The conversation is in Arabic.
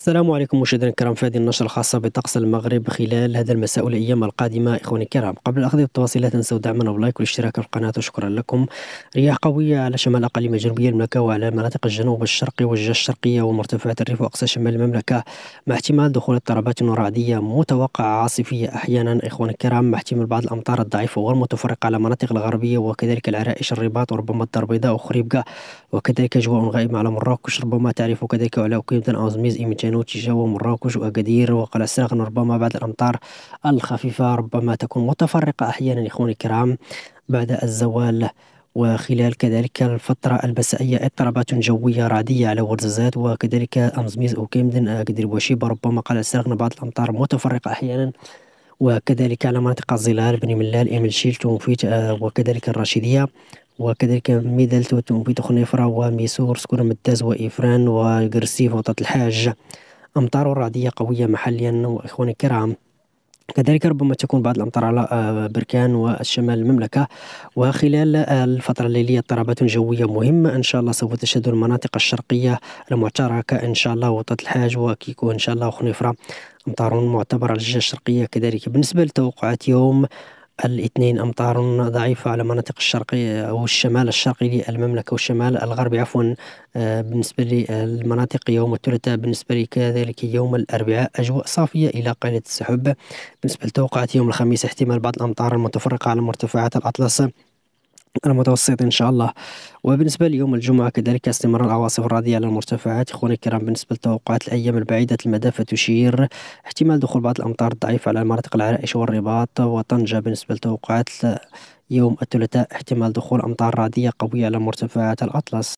السلام عليكم مشاهدينا الكرام في هذه النشرة الخاصة بطقس المغرب خلال هذا المساء والأيام القادمة إخواني الكرام قبل الأخذ بالتفاصيل لا تنسوا دعمنا بلايك والاشتراك في القناة وشكرا لكم رياح قوية على شمال أقاليم جنوبية المملكة وعلى مناطق الجنوب الشرقي والجهة الشرقية ومرتفعات الريف وأقصى شمال المملكة مع احتمال دخول اضطرابات رعدية متوقعة عاصفية أحيانا إخواني الكرام مع احتمال بعض الأمطار الضعيفة والمتفرقة على المناطق الغربية وكذلك العرائش الرباط وربما الدار البيضاء وخريبكة وكذلك أجواء غائمة على مراكش ربما تعرف كذلك على قيمة أوزميز إمتانو تجاه مراكش وأكادير وقلساغن ربما بعد الأمطار الخفيفة ربما تكون متفرقة أحيانا إخواني الكرام بعد الزوال وخلال كذلك الفترة المسائية اضطرابات جوية رعدية على ورزازات وكذلك أمزميز أو كيمدن أكدير وشيبة ربما قال السرغن بعض الأمطار متفرقة أحيانا وكذلك على مناطق الظلال بن ملال إمل شيلتون ومفيت آه، وكذلك الرشيدية وكذلك ميدالت وتنبيت خنيفرة وميسور سكون مداز وإفران وقرسيف وطات الحاج أمطار رعدية قوية محليا وإخواني الكرام كذلك ربما تكون بعض الامطار على آه، بركان والشمال المملكه وخلال آه، الفتره الليليه اضطرابات جويه مهمه ان شاء الله سوف تشهد المناطق الشرقيه المعتركه ان شاء الله وطات الحاج وكيكو ان شاء الله وخنيفره امطار معتبره للجهه الشرقيه كذلك بالنسبه لتوقعات يوم الاثنين أمطار ضعيفة على مناطق الشرقي أو الشمال الشرقي للمملكة والشمال الغربي عفوا آه، بالنسبة للمناطق يوم الثلاثاء بالنسبة لي كذلك يوم الأربعاء أجواء صافية إلى قليله السحب بالنسبة لتوقعات يوم الخميس احتمال بعض الأمطار المتفرقة على مرتفعات الأطلس المتوسط ان شاء الله وبالنسبه ليوم الجمعه كذلك استمرار العواصف الرعديه على المرتفعات اخواني الكرام بالنسبه لتوقعات الايام البعيده المدى فتشير احتمال دخول بعض الامطار الضعيفه على المناطق العرائش والرباط وطنجه بالنسبه لتوقعات يوم الثلاثاء احتمال دخول امطار رعديه قويه على مرتفعات الاطلس